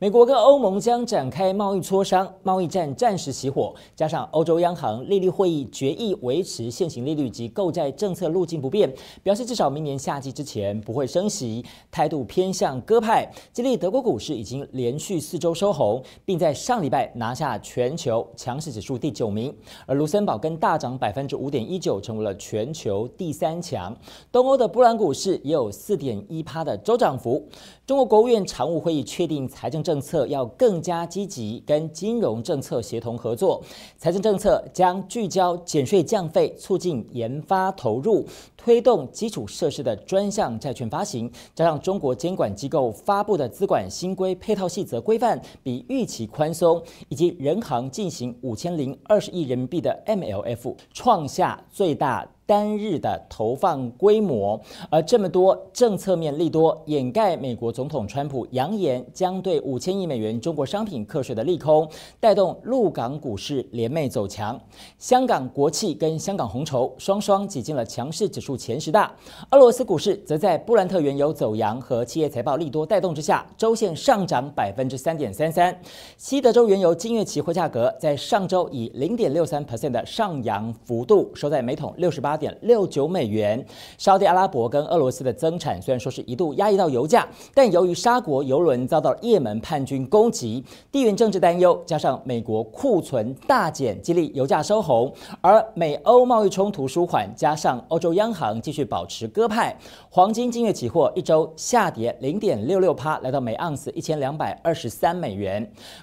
美国跟欧盟将展开贸易磋商，贸易战暂时熄火。加上欧洲央行利率会议决议维持现行利率及购债政策路径不变，表示至少明年夏季之前不会升息，态度偏向鸽派。吉利德国股市已经连续四周收红，并在上礼拜拿下全球强势指数第九名。而卢森堡跟大涨百分之五点一九，成为了全球第三强。东欧的波兰股市也有四点一趴的周涨幅。中国国务院常务会议确定财政。政策要更加积极，跟金融政策协同合作。财政政策将聚焦减税降费，促进研发投入，推动基础设施的专项债券发行。加上中国监管机构发布的资管新规配套细则规范比预期宽松，以及人行进行五千零二十亿人民币的 MLF 创下最大。单日的投放规模，而这么多政策面利多掩盖美国总统川普扬言将对五千亿美元中国商品课税的利空，带动陆港股市联袂走强。香港国企跟香港红筹双双挤进了强势指数前十大。俄罗斯股市则在布兰特原油走阳和企业财报利多带动之下，周线上涨百分之三点三三。西德州原油今月期货价格在上周以零点六三 percent 的上扬幅度收在每桶六十八。点六九美元。沙特阿拉伯跟俄罗斯的增产虽然说是一度压抑到油价，但由于沙国油轮遭到也门叛军攻击，地缘政治担忧，加上美国库存大减，激励油价收红。而美欧贸易冲突舒缓，加上欧洲央行继续保持鸽派，黄金今月期货一周下跌零点六六%，趴来到每盎司一千两百二十三美元。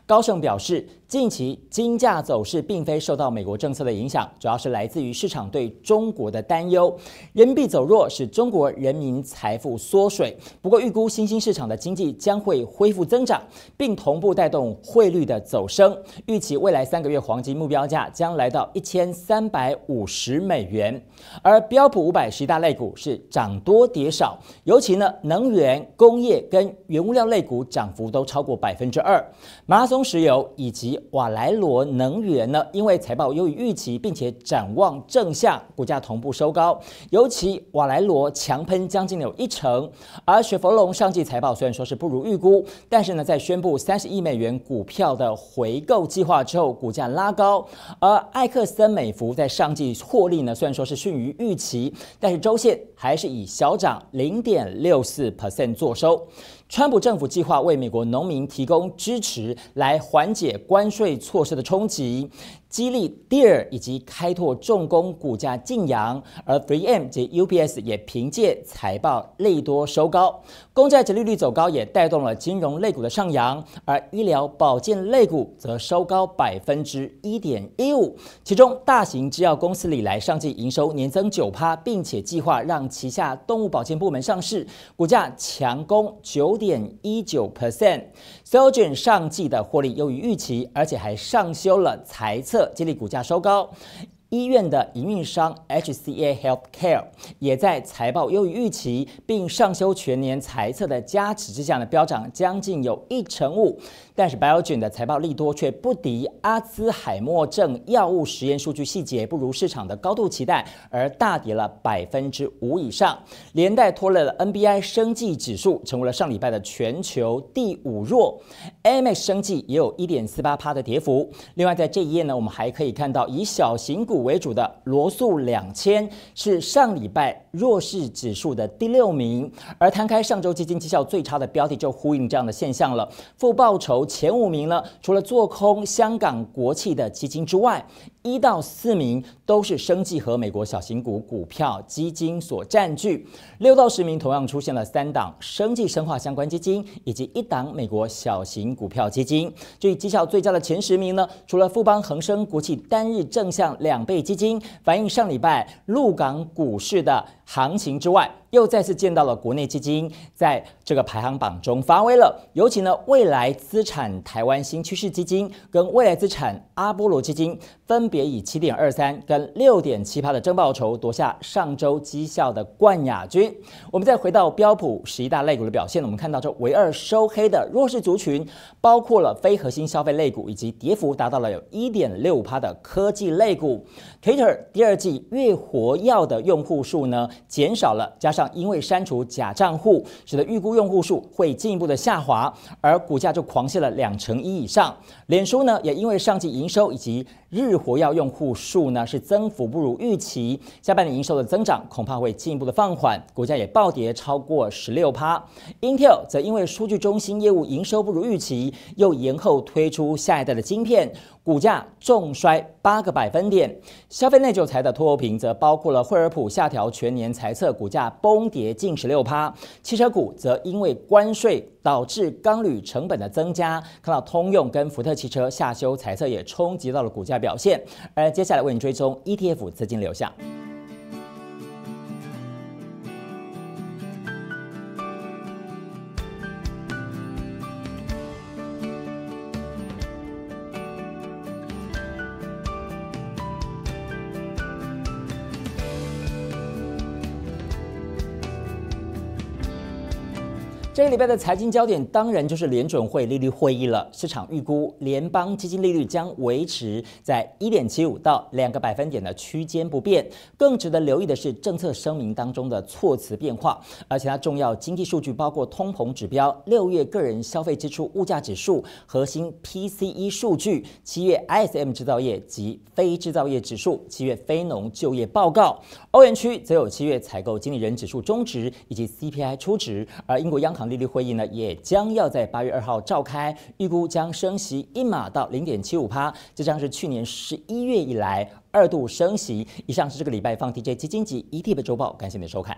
高盛表示，近期金价走势并非受到美国政策的影响，主要是来自于市场对中国。我的担忧，人民币走弱使中国人民财富缩水。不过，预估新兴市场的经济将会恢复增长，并同步带动汇率的走升。预期未来三个月黄金目标价将来到一千三百五十美元。而标普五百十大类股是涨多跌少，尤其呢，能源、工业跟原物料类股涨幅都超过百分之二。马拉松石油以及瓦莱罗能源呢，因为财报优于预期，并且展望正向，股价同。同步收高，尤其瓦莱罗强喷将近有一成，而雪佛龙上季财报虽然说是不如预估，但是呢在宣布三十亿美元股票的回购计划之后，股价拉高，而埃克森美孚在上季获利呢虽然说是逊于预期，但是周线还是以小涨零点六四 percent 作收。川普政府计划为美国农民提供支持，来缓解关税措施的冲击，激励 deer 以及开拓重工股价晋扬，而 f e e M 及 UPS 也凭借财报利多收高，公债值利率走高也带动了金融类股的上扬，而医疗保健类股则收高百分之一点一五。其中，大型制药公司里来上季营收年增九趴，并且计划让旗下动物保健部门上市，股价强攻九。五点一九 p e r c e n t s o e u 上季的获利优于预期，而且还上修了财测，激励股价收高。医院的营运商 HCA Health Care 也在财报优于预期，并上修全年财测的加持之下呢，飙涨将近有一成五。但是 Biogen 的财报利多却不敌阿兹海默症药物实验数据细节不如市场的高度期待，而大跌了百分之五以上，连带拖累了 NBI 升绩指数，成为了上礼拜的全球第五弱。AMX 升绩也有一点四八趴的跌幅。另外，在这一页呢，我们还可以看到以小型股。为主的罗素两千是上礼拜弱势指数的第六名，而摊开上周基金绩效最差的标题就呼应这样的现象了。负报酬前五名呢，除了做空香港国企的基金之外，一到四名都是生计和美国小型股股票基金所占据。六到十名同样出现了三档生计生化相关基金以及一档美国小型股票基金。至于绩效最佳的前十名呢，除了富邦恒生国企单日正向两。贝基金反映上礼拜陆港股市的。行情之外，又再次见到了国内基金在这个排行榜中发威了。尤其呢，未来资产台湾新趋势基金跟未来资产阿波罗基金分别以七点二三跟六点七八的正报酬夺下上周绩效的冠亚军。我们再回到标普十一大类股的表现呢，我们看到这唯二收黑的弱势族群，包括了非核心消费类股以及跌幅达到了有一点六五的科技类股。Twitter 第二季月活跃的用户数呢？减少了，加上因为删除假账户，使得预估用户数会进一步的下滑，而股价就狂泻了两成一以上。脸书呢，也因为上季营收以及日活跃用户数呢是增幅不如预期，下半年营收的增长恐怕会进一步的放缓，股价也暴跌超过十六趴。Intel 则因为数据中心业务营收不如预期，又延后推出下一代的晶片。股价重摔八个百分点，消费内九财的拖平则包括了惠而浦下调全年财测，股价崩跌近十六趴。汽车股则因为关税导致钢铝成本的增加，看到通用跟福特汽车下修财测也冲击到了股价表现。而接下来为你追踪 ETF 资金流向。这个礼拜的财经焦点当然就是联准会利率会议了。市场预估联邦基金利率将维持在1.75到2个百分点的区间不变。更值得留意的是政策声明当中的措辞变化，而且它重要经济数据包括通膨指标、六月个人消费支出物价指数、核心 PCE 数据、七月 ISM 制造业及非制造业指数、七月非农就业报告。欧元区则有七月采购经理人指数终值以及 CPI 初值，而英国央行。利率会议呢，也将要在八月二号召开，预估将升息一码到零点七五帕，这将是去年十一月以来二度升息。以上是这个礼拜放 DJ 基金集 ETF 周报，感谢您的收看。